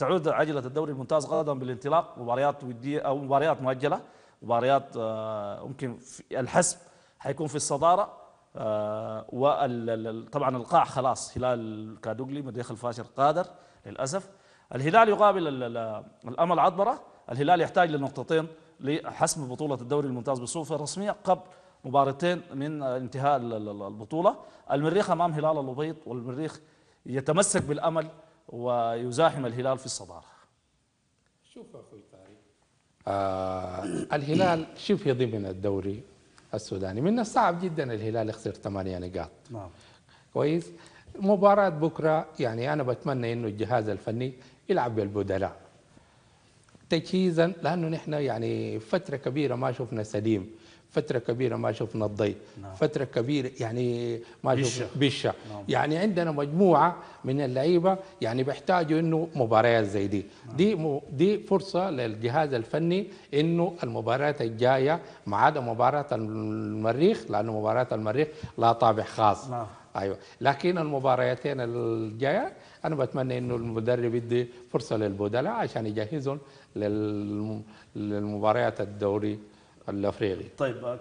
تعود عجلة الدوري الممتاز غدا بالانطلاق مباريات ودية أو مباريات مؤجلة مباريات آه، ممكن الحسم حيكون في الصدارة آه، وطبعا القاع خلاص هلال كادوغلي مديخل الفاشر قادر للأسف الهلال يقابل الأمل عطبرة الهلال يحتاج لنقطتين لحسم بطولة الدوري الممتاز بصوره رسمية قبل مباراتين من انتهاء البطولة المريخ أمام هلال الأبيض والمريخ يتمسك بالأمل ويزاحم الهلال في الصدارة شوف أخوي آه الهلال شبه ضمن الدوري السوداني من الصعب جدا الهلال يخسر ثمانية نقاط نعم كويس مباراة بكرة يعني أنا بتمنى إنه الجهاز الفني يلعب بالبدلاء تجهيزا لأنه نحن يعني فترة كبيرة ما شفنا سليم فترة كبيرة ما شفنا الضي نعم. فترة كبيرة يعني ما شفنا بالشا نعم. يعني عندنا مجموعة من اللعيبة يعني بيحتاجوا انه مباريات زي دي نعم. دي م... دي فرصة للجهاز الفني انه المباريات الجاية ما عدا مباراة المريخ لانه مباراة المريخ لا طابع خاص نعم. ايوه لكن المباريتين الجايه انا بتمنى انه المدرب يدي فرصه للبدلاء عشان يجهزهم للمباريات الدوري الافريقي طيب